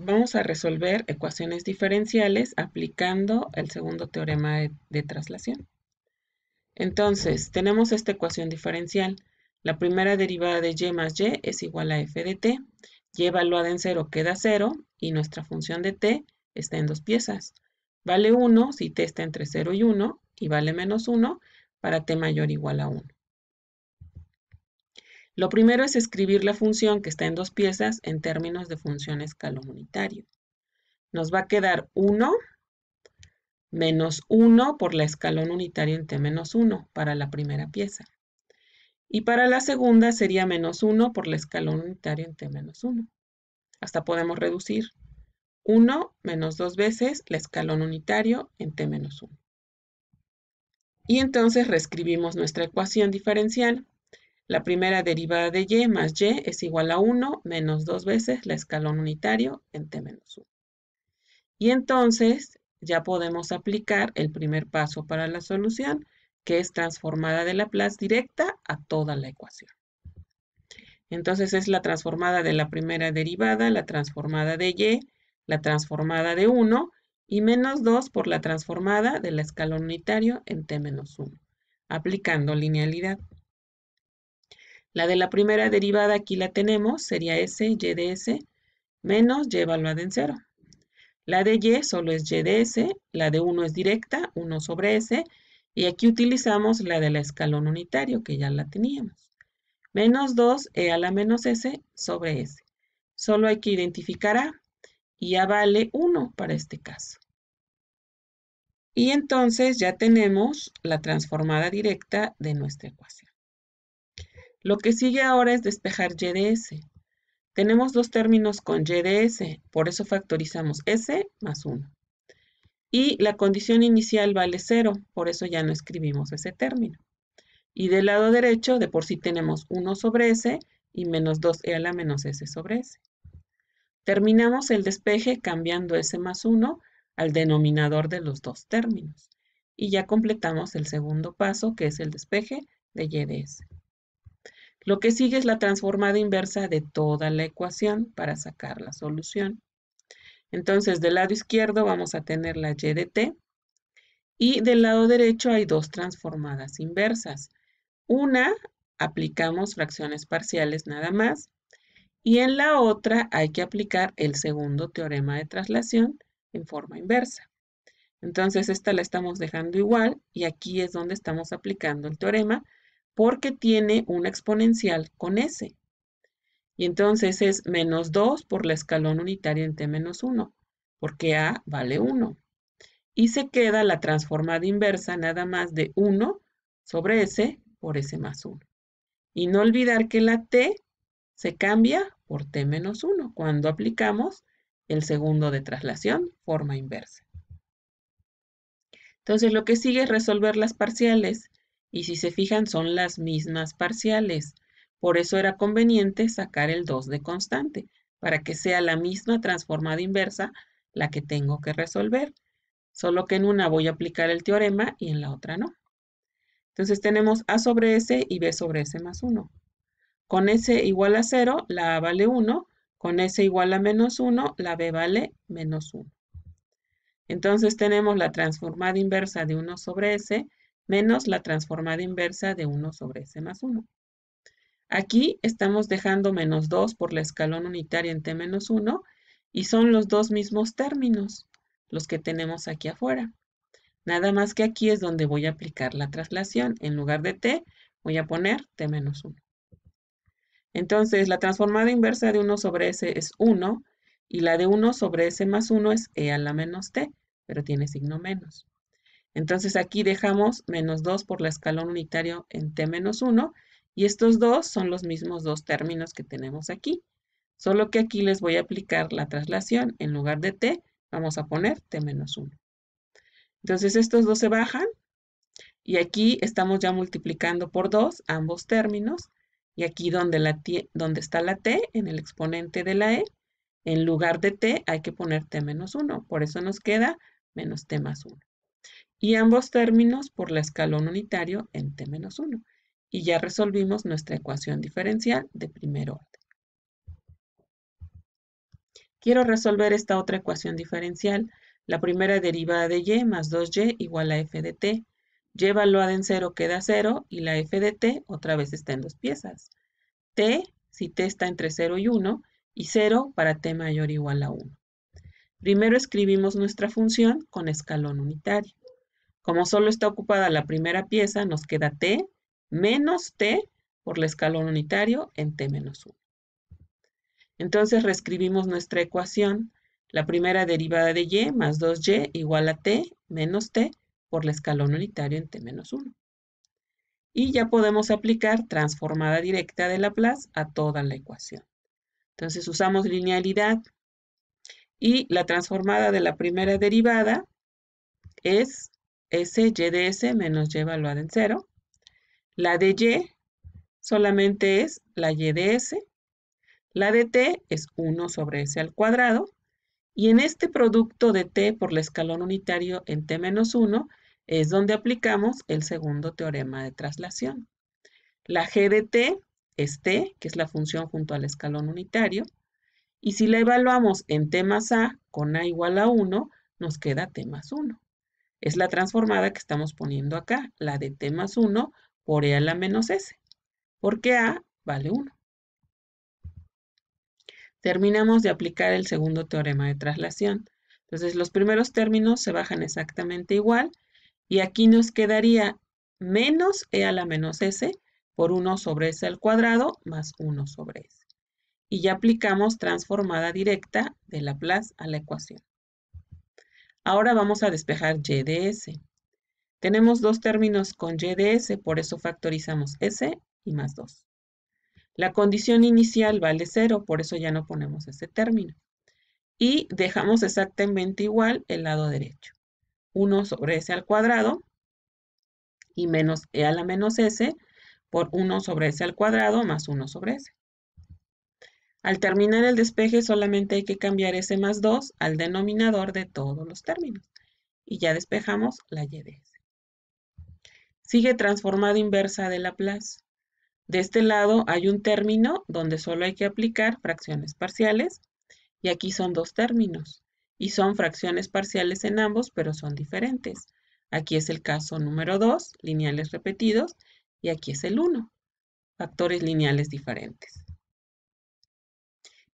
Vamos a resolver ecuaciones diferenciales aplicando el segundo teorema de, traslación. Entonces, tenemos esta ecuación diferencial. La primera derivada de y más y es igual a f de t. y evaluada en 0 queda 0 y nuestra función de t está en dos piezas. Vale 1 si t está entre 0 y 1 y vale menos 1 para t mayor o igual a 1. Lo primero es escribir la función que está en dos piezas en términos de función escalón unitario. Nos va a quedar 1 menos 1 por la escalón unitario en t menos 1 para la primera pieza. Y para la segunda sería menos 1 por la escalón unitario en t menos 1. Hasta podemos reducir 1 menos 2 veces la escalón unitario en t menos 1. Y entonces reescribimos nuestra ecuación diferencial la primera derivada de y más y es igual a 1 menos dos veces la escalón unitario en t menos 1. Y entonces ya podemos aplicar el primer paso para la solución, que es transformada de Laplace directa a toda la ecuación. Entonces es la transformada de la primera derivada, la transformada de y, la transformada de 1 y menos 2 por la transformada del escalón unitario en t menos 1, aplicando linealidad. La de la primera derivada aquí la tenemos, sería S, Y de S, menos Y evaluada en 0. La de Y solo es Y de S, la de 1 es directa, 1 sobre S, y aquí utilizamos la del escalón unitario, que ya la teníamos. Menos 2 E a la menos S sobre S. Solo hay que identificar A, y A vale 1 para este caso. Y entonces ya tenemos la transformada directa de nuestra ecuación. Lo que sigue ahora es despejar y de s. Tenemos dos términos con y de s, por eso factorizamos s más 1. Y la condición inicial vale 0, por eso ya no escribimos ese término. Y del lado derecho, de por sí tenemos 1 sobre s y menos 2e a la menos s sobre s. Terminamos el despeje cambiando s más 1 al denominador de los dos términos. Y ya completamos el segundo paso, que es el despeje de y de s. Lo que sigue es la transformada inversa de toda la ecuación para sacar la solución. Entonces, del lado izquierdo vamos a tener la y de t y del lado derecho hay dos transformadas inversas. Una aplicamos fracciones parciales nada más y en la otra hay que aplicar el segundo teorema de traslación en forma inversa. Entonces esta la estamos dejando igual y aquí es donde estamos aplicando el teorema porque tiene una exponencial con S. Y entonces es menos 2 por la escalón unitaria en T menos 1, porque A vale 1. Y se queda la transformada inversa nada más de 1 sobre S por S más 1. Y no olvidar que la T se cambia por T menos 1 cuando aplicamos el segundo de traslación, forma inversa. Entonces lo que sigue es resolver las parciales y si se fijan son las mismas parciales. Por eso era conveniente sacar el 2 de constante, para que sea la misma transformada inversa la que tengo que resolver, solo que en una voy a aplicar el teorema y en la otra no. Entonces tenemos A sobre S y B sobre S más 1. Con S igual a 0, la A vale 1. Con S igual a menos 1, la B vale menos 1. Entonces tenemos la transformada inversa de 1 sobre S menos la transformada inversa de 1 sobre S más 1. Aquí estamos dejando menos 2 por la escalón unitaria en T menos 1 y son los dos mismos términos los que tenemos aquí afuera. Nada más que aquí es donde voy a aplicar la traslación. En lugar de T voy a poner T menos 1. Entonces la transformada inversa de 1 sobre S es 1 y la de 1 sobre S más 1 es E a la menos T, pero tiene signo menos. Entonces aquí dejamos menos 2 por la escalón unitario en t menos 1 y estos dos son los mismos dos términos que tenemos aquí. Solo que aquí les voy a aplicar la traslación. En lugar de t, vamos a poner t menos 1. Entonces estos dos se bajan y aquí estamos ya multiplicando por 2 ambos términos. Y aquí donde, donde está la t, en el exponente de la e, en lugar de t hay que poner t menos 1. Por eso nos queda menos t más 1 y ambos términos por la escalón unitario en t-1. Y ya resolvimos nuestra ecuación diferencial de primer orden. Quiero resolver esta otra ecuación diferencial. La primera derivada de y más 2y igual a f de t. y evaluada en 0 queda 0 y la f de t otra vez está en dos piezas. t, si t está entre 0 y 1, y 0 para t mayor o igual a 1. Primero escribimos nuestra función con escalón unitario. Como solo está ocupada la primera pieza, nos queda t menos t por el escalón unitario en t menos 1. Entonces reescribimos nuestra ecuación. La primera derivada de y más 2y igual a t menos t por el escalón unitario en t menos 1. Y ya podemos aplicar transformada directa de Laplace a toda la ecuación. Entonces usamos linealidad y la transformada de la primera derivada es S, Y de S menos Y evaluada en 0. La de Y solamente es la Y de S. La de T es 1 sobre S al cuadrado. Y en este producto de T por el escalón unitario en T menos 1 es donde aplicamos el segundo teorema de traslación. La G de T es T, que es la función junto al escalón unitario. Y si la evaluamos en T más A con A igual a 1, nos queda T más 1 es la transformada que estamos poniendo acá, la de t más 1 por e a la menos s, porque a vale 1. Terminamos de aplicar el segundo teorema de traslación. Entonces los primeros términos se bajan exactamente igual y aquí nos quedaría menos e a la menos s por 1 sobre s al cuadrado más 1 sobre s. Y ya aplicamos transformada directa de Laplace a la ecuación. Ahora vamos a despejar y de s. Tenemos dos términos con y de s, por eso factorizamos s y más 2. La condición inicial vale 0, por eso ya no ponemos ese término. Y dejamos exactamente igual el lado derecho. 1 sobre s al cuadrado y menos e a la menos s por 1 sobre s al cuadrado más 1 sobre s. Al terminar el despeje solamente hay que cambiar ese más 2 al denominador de todos los términos. Y ya despejamos la y de s. Sigue transformada inversa de Laplace. De este lado hay un término donde solo hay que aplicar fracciones parciales. Y aquí son dos términos. Y son fracciones parciales en ambos, pero son diferentes. Aquí es el caso número 2, lineales repetidos. Y aquí es el 1, factores lineales diferentes.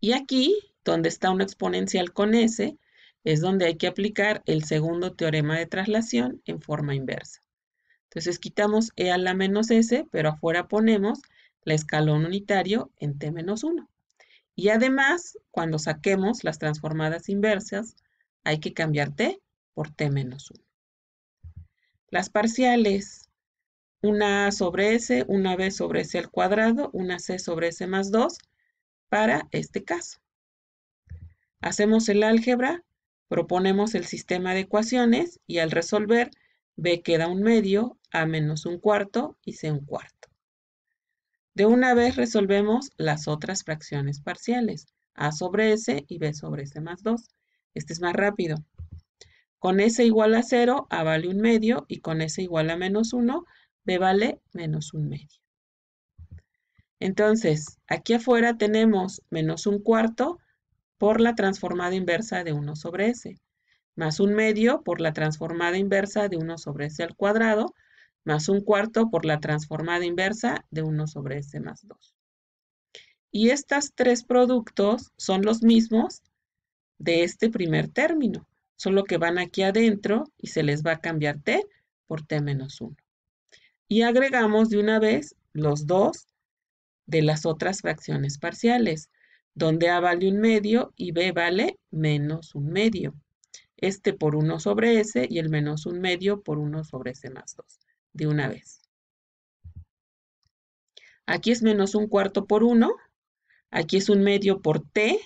Y aquí, donde está una exponencial con S, es donde hay que aplicar el segundo teorema de traslación en forma inversa. Entonces quitamos E a la menos S, pero afuera ponemos la escalón unitario en T menos 1. Y además, cuando saquemos las transformadas inversas, hay que cambiar T por T menos 1. Las parciales, una A sobre S, una B sobre S al cuadrado, una C sobre S más 2, para este caso. Hacemos el álgebra, proponemos el sistema de ecuaciones y al resolver b queda un medio, a menos un cuarto y c un cuarto. De una vez resolvemos las otras fracciones parciales, a sobre s y b sobre s más 2. Este es más rápido. Con s igual a 0, a vale un medio y con s igual a menos 1, b vale menos un medio. Entonces, aquí afuera tenemos menos un cuarto por la transformada inversa de 1 sobre S, más un medio por la transformada inversa de 1 sobre S al cuadrado, más un cuarto por la transformada inversa de 1 sobre S más 2. Y estos tres productos son los mismos de este primer término, solo que van aquí adentro y se les va a cambiar T por T menos 1. Y agregamos de una vez los dos de las otras fracciones parciales, donde A vale un medio y B vale menos un medio. Este por 1 sobre S y el menos un medio por 1 sobre S más 2, de una vez. Aquí es menos un cuarto por 1, aquí es un medio por T,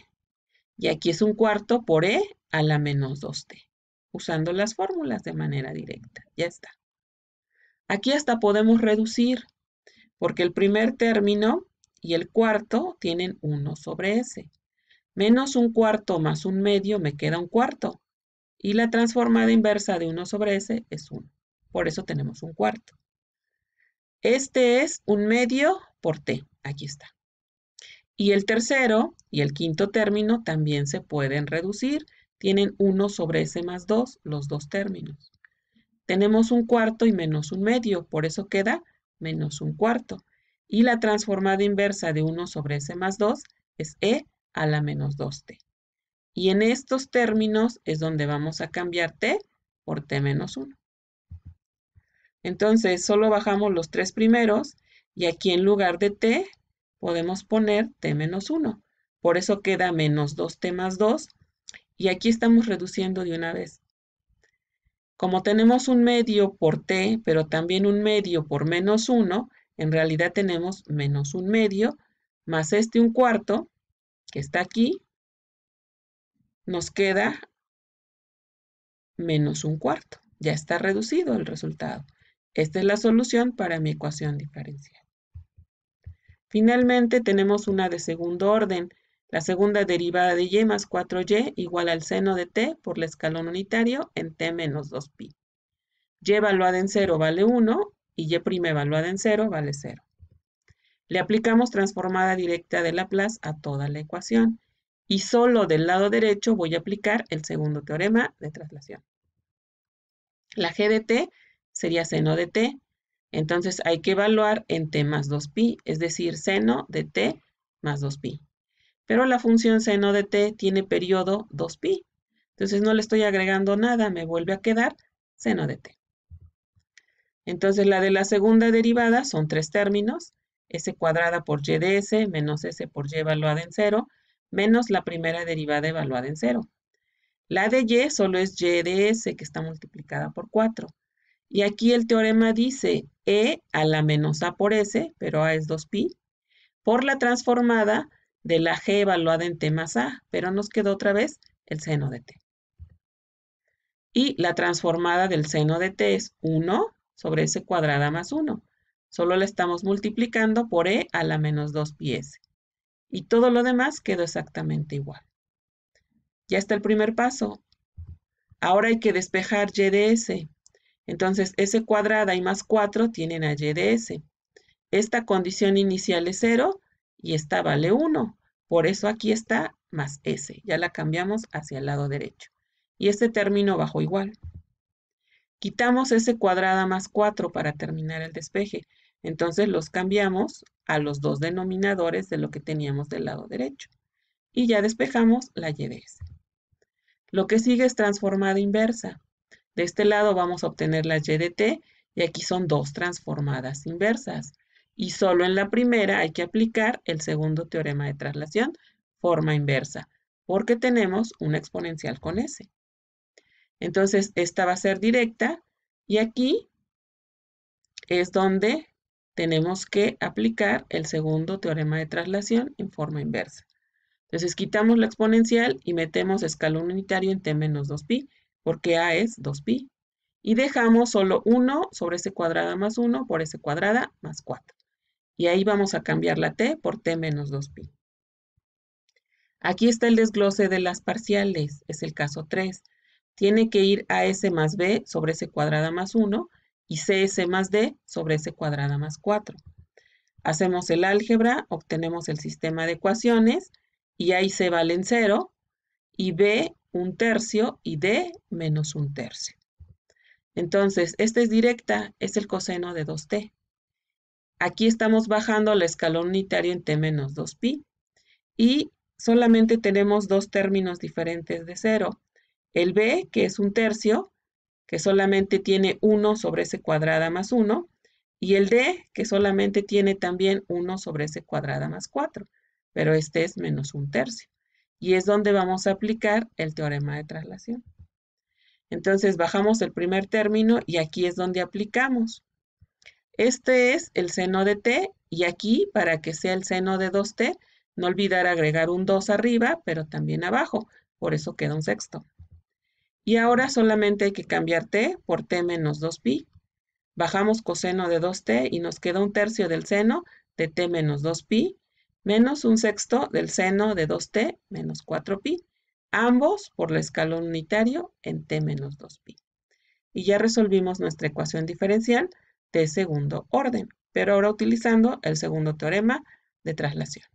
y aquí es un cuarto por E a la menos 2T, usando las fórmulas de manera directa. Ya está. Aquí hasta podemos reducir, porque el primer término y el cuarto tienen 1 sobre S. Menos un cuarto más un medio me queda un cuarto. Y la transformada inversa de 1 sobre S es 1. Por eso tenemos un cuarto. Este es un medio por T. Aquí está. Y el tercero y el quinto término también se pueden reducir. Tienen 1 sobre S más 2, los dos términos. Tenemos un cuarto y menos un medio, por eso queda menos un cuarto y la transformada inversa de 1 sobre s más 2 es e a la menos 2t. Y en estos términos es donde vamos a cambiar t por t menos 1. Entonces, solo bajamos los tres primeros y aquí en lugar de t podemos poner t menos 1. Por eso queda menos 2t más 2 y aquí estamos reduciendo de una vez. Como tenemos un medio por t, pero también un medio por menos 1, en realidad tenemos menos un medio, más este un cuarto, que está aquí, nos queda menos un cuarto. Ya está reducido el resultado. Esta es la solución para mi ecuación diferencial. Finalmente tenemos una de segundo orden. La segunda derivada de y más 4y igual al seno de t por el escalón unitario en t menos 2pi. Llévalo a en 0 vale 1 y y' evaluada en 0 vale 0. Le aplicamos transformada directa de Laplace a toda la ecuación y solo del lado derecho voy a aplicar el segundo teorema de traslación. La g de t sería seno de t, entonces hay que evaluar en t más 2pi, es decir, seno de t más 2pi. Pero la función seno de t tiene periodo 2pi, entonces no le estoy agregando nada, me vuelve a quedar seno de t. Entonces la de la segunda derivada son tres términos, s cuadrada por y de s menos s por y evaluada en 0, menos la primera derivada evaluada en cero. La de y solo es y de s que está multiplicada por 4. Y aquí el teorema dice e a la menos a por s, pero a es 2pi, por la transformada de la g evaluada en t más a, pero nos quedó otra vez el seno de t. Y la transformada del seno de t es 1 sobre S cuadrada más 1. Solo la estamos multiplicando por E a la menos 2 pi S. Y todo lo demás quedó exactamente igual. Ya está el primer paso. Ahora hay que despejar Y de S. Entonces S cuadrada y más 4 tienen a Y de S. Esta condición inicial es 0 y esta vale 1. Por eso aquí está más S. Ya la cambiamos hacia el lado derecho. Y este término bajo igual. Quitamos ese cuadrada más 4 para terminar el despeje. Entonces los cambiamos a los dos denominadores de lo que teníamos del lado derecho. Y ya despejamos la y de S. Lo que sigue es transformada inversa. De este lado vamos a obtener la y de t y aquí son dos transformadas inversas. Y solo en la primera hay que aplicar el segundo teorema de traslación, forma inversa, porque tenemos una exponencial con S. Entonces, esta va a ser directa y aquí es donde tenemos que aplicar el segundo teorema de traslación en forma inversa. Entonces, quitamos la exponencial y metemos escalón unitario en t menos 2pi, porque a es 2pi. Y dejamos solo 1 sobre s cuadrada más 1 por s cuadrada más 4. Y ahí vamos a cambiar la t por t menos 2pi. Aquí está el desglose de las parciales, es el caso 3 tiene que ir a S más B sobre S cuadrada más 1 y CS más D sobre S cuadrada más 4. Hacemos el álgebra, obtenemos el sistema de ecuaciones y ahí se valen 0 y B un tercio y D menos un tercio. Entonces, esta es directa, es el coseno de 2T. Aquí estamos bajando la escalón unitario en T menos 2pi y solamente tenemos dos términos diferentes de 0 el B, que es un tercio, que solamente tiene 1 sobre S cuadrada más 1, y el D, que solamente tiene también 1 sobre S cuadrada más 4, pero este es menos un tercio. Y es donde vamos a aplicar el teorema de traslación. Entonces bajamos el primer término y aquí es donde aplicamos. Este es el seno de t y aquí para que sea el seno de 2t, no olvidar agregar un 2 arriba, pero también abajo, por eso queda un sexto. Y ahora solamente hay que cambiar t por t menos 2pi. Bajamos coseno de 2t y nos queda un tercio del seno de t menos 2pi menos un sexto del seno de 2t menos 4pi, ambos por el escalón unitario en t menos 2pi. Y ya resolvimos nuestra ecuación diferencial de segundo orden, pero ahora utilizando el segundo teorema de traslación.